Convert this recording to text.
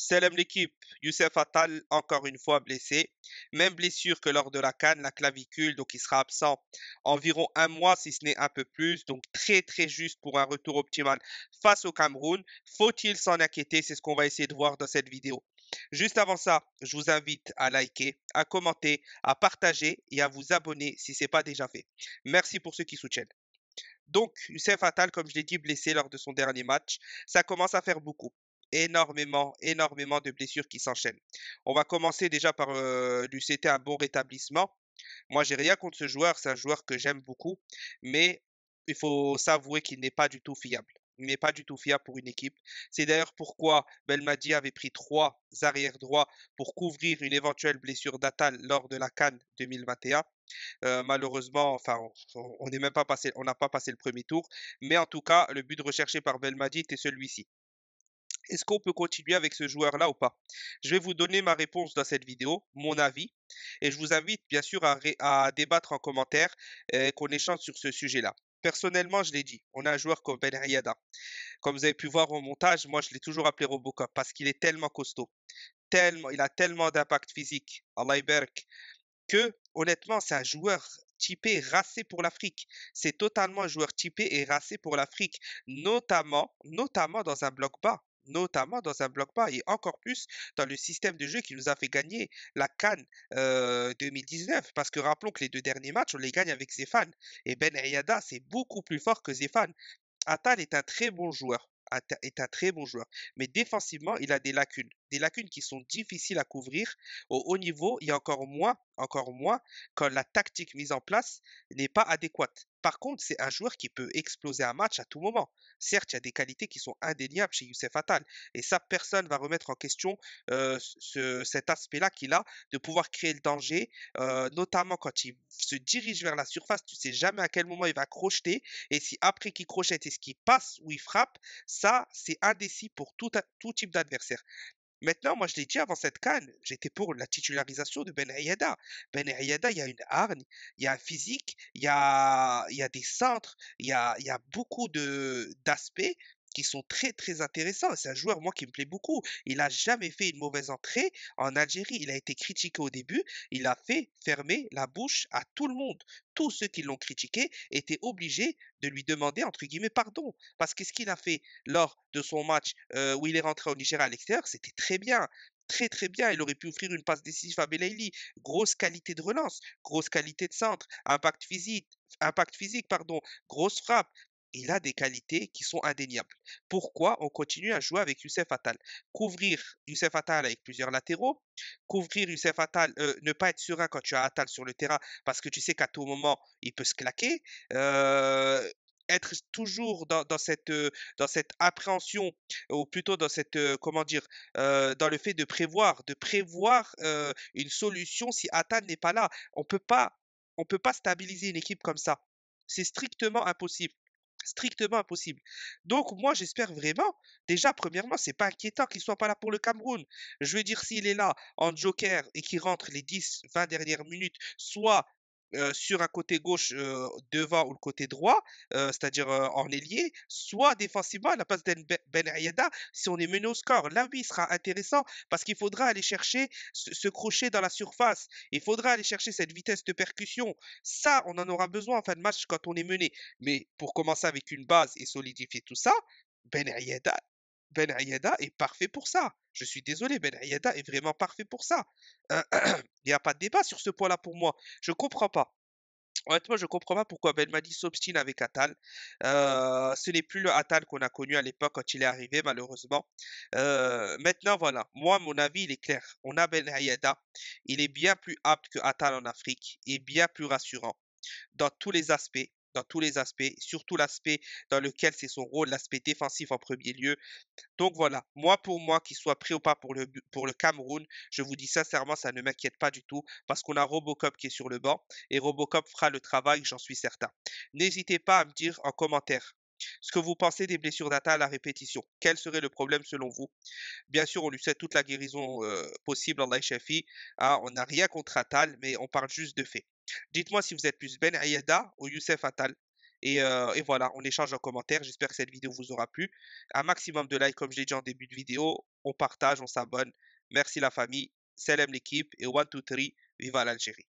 Salam l'équipe, Youssef Attal encore une fois blessé. Même blessure que lors de la canne, la clavicule, donc il sera absent environ un mois, si ce n'est un peu plus. Donc très très juste pour un retour optimal face au Cameroun. Faut-il s'en inquiéter C'est ce qu'on va essayer de voir dans cette vidéo. Juste avant ça, je vous invite à liker, à commenter, à partager et à vous abonner si ce n'est pas déjà fait. Merci pour ceux qui soutiennent. Donc, Youssef Attal, comme je l'ai dit, blessé lors de son dernier match, ça commence à faire beaucoup énormément, énormément de blessures qui s'enchaînent. On va commencer déjà par euh, lui un bon rétablissement. Moi, j'ai rien contre ce joueur, c'est un joueur que j'aime beaucoup, mais il faut s'avouer qu'il n'est pas du tout fiable. Il n'est pas du tout fiable pour une équipe. C'est d'ailleurs pourquoi Belmadi avait pris trois arrières droits pour couvrir une éventuelle blessure d'Atal lors de la Cannes 2021. Euh, malheureusement, enfin, on même pas passé, on n'a pas passé le premier tour. Mais en tout cas, le but recherché par Belmadi était celui-ci est-ce qu'on peut continuer avec ce joueur-là ou pas Je vais vous donner ma réponse dans cette vidéo, mon avis, et je vous invite bien sûr à, débattre en commentaire, et qu'on échange sur ce sujet-là. Personnellement, je l'ai dit, on a un joueur comme Ben Riada. Comme vous avez pu voir au montage, moi je l'ai toujours appelé Robocop parce qu'il est tellement costaud, tellement, il a tellement d'impact physique, Allah Berk, que honnêtement, c'est un joueur typé, racé pour l'Afrique. C'est totalement un joueur typé et racé pour l'Afrique, notamment, notamment dans un bloc bas notamment dans un bloc bas et encore plus dans le système de jeu qui nous a fait gagner la Cannes 2019. Euh, Parce que rappelons que les deux derniers matchs, on les gagne avec Zéphane. Et Ben Ayada, c'est beaucoup plus fort que Zéphane. Atal est un très bon joueur est un très bon joueur. Mais défensivement, il a des lacunes des lacunes qui sont difficiles à couvrir au haut niveau et encore moins, encore moins quand la tactique mise en place n'est pas adéquate. Par contre, c'est un joueur qui peut exploser un match à tout moment. Certes, il y a des qualités qui sont indéniables chez Youssef Fatal Et ça, personne ne va remettre en question euh, cet aspect-là qu'il a de pouvoir créer le danger, euh, notamment quand il se dirige vers la surface. Tu sais jamais à quel moment il va crocheter. Et si après qu'il crochette, est-ce qu'il passe ou il frappe Ça, c'est indécis pour tout, tout type d'adversaire. Maintenant, moi je l'ai dit avant cette canne, j'étais pour la titularisation de Ben Ayada. Ben Ayada, il y a une hargne, il y a un physique, il y a, des centres, il y a beaucoup d'aspects qui sont très très intéressants. C'est un joueur, moi, qui me plaît beaucoup. Il n'a jamais fait une mauvaise entrée en Algérie. Il a été critiqué au début. Il a fait fermer la bouche à tout le monde. Tous ceux qui l'ont critiqué étaient obligés de lui demander, entre guillemets, pardon. Parce que ce qu'il a fait lors de son match euh, où il est rentré au Niger à l'extérieur, c'était très bien très très bien. Il aurait pu offrir une passe décisive à Belaïli. Grosse qualité de relance, grosse qualité de centre, impact physique, impact physique pardon, grosse frappe il a des qualités qui sont indéniables. Pourquoi on continue à jouer avec Youssef Attal Couvrir Youssef Attal avec plusieurs latéraux, couvrir Youssef Attal, euh, ne pas être serein quand tu as Attal sur le terrain parce que tu sais qu'à tout moment, il peut se claquer. Euh, être toujours dans, cette, euh, dans cette appréhension, ou plutôt dans cette, comment dire, dans le fait de prévoir, de prévoir une solution si Attal n'est pas là. On ne peut pas stabiliser une équipe comme ça. C'est strictement impossible strictement impossible. Donc moi j'espère vraiment, déjà premièrement, c'est pas inquiétant qu'il soit pas là pour le Cameroun. Je veux dire s'il est là en joker et qu'il rentre les 10 20 dernières minutes, soit euh, sur un côté gauche euh, devant ou le côté droit, euh, c'est-à-dire en ailier, soit défensivement à la place de Ben Ayada si on est mené au score. Là, oui, sera intéressant parce qu'il faudra aller chercher ce, ce, crochet dans la surface. Il faudra aller chercher cette vitesse de percussion. Ça, on en aura besoin en fin de match quand on est mené. Mais pour commencer avec une base et solidifier tout ça, Ben Ayada ben Ayada est parfait pour ça. Je suis désolé, Ben Ayada est vraiment parfait pour ça. Hein, il n'y a pas de débat sur ce point-là pour moi. Je ne comprends pas. Honnêtement, je ne comprends pas pourquoi Ben Madi s'obstine avec Atal. Euh, ce n'est plus le Atal qu'on a connu à l'époque quand il est arrivé, malheureusement. Euh, maintenant, voilà. Moi, mon avis, il est clair. On a Ben Hayeda, Il est bien plus apte que Atal en Afrique et bien plus rassurant dans tous les aspects dans tous les aspects, surtout l'aspect dans lequel c'est son rôle, l'aspect défensif en premier lieu. Donc voilà, moi pour moi, qu'il soit pris ou pas pour le, pour le Cameroun, je vous dis sincèrement, ça ne m'inquiète pas du tout parce qu'on a Robocop qui est sur le banc et Robocop fera le travail, j'en suis certain. N'hésitez pas à me dire en commentaire ce que vous pensez des blessures d'Atal à la répétition. Quel serait le problème selon vous Bien sûr, on lui sait toute la guérison euh, possible en la Hein, on n'a rien contre Atal, mais on parle juste de fait. Dites-moi si vous êtes plus Ben Ayeda ou Youssef Atal Et, euh, et, voilà, on échange en commentaire. J'espère que cette vidéo vous aura plu. Un maximum de likes, comme je l'ai dit en début de vidéo. On partage, on s'abonne. Merci la famille. Salam l'équipe. Et 1, 2, 3, Viva l'Algérie.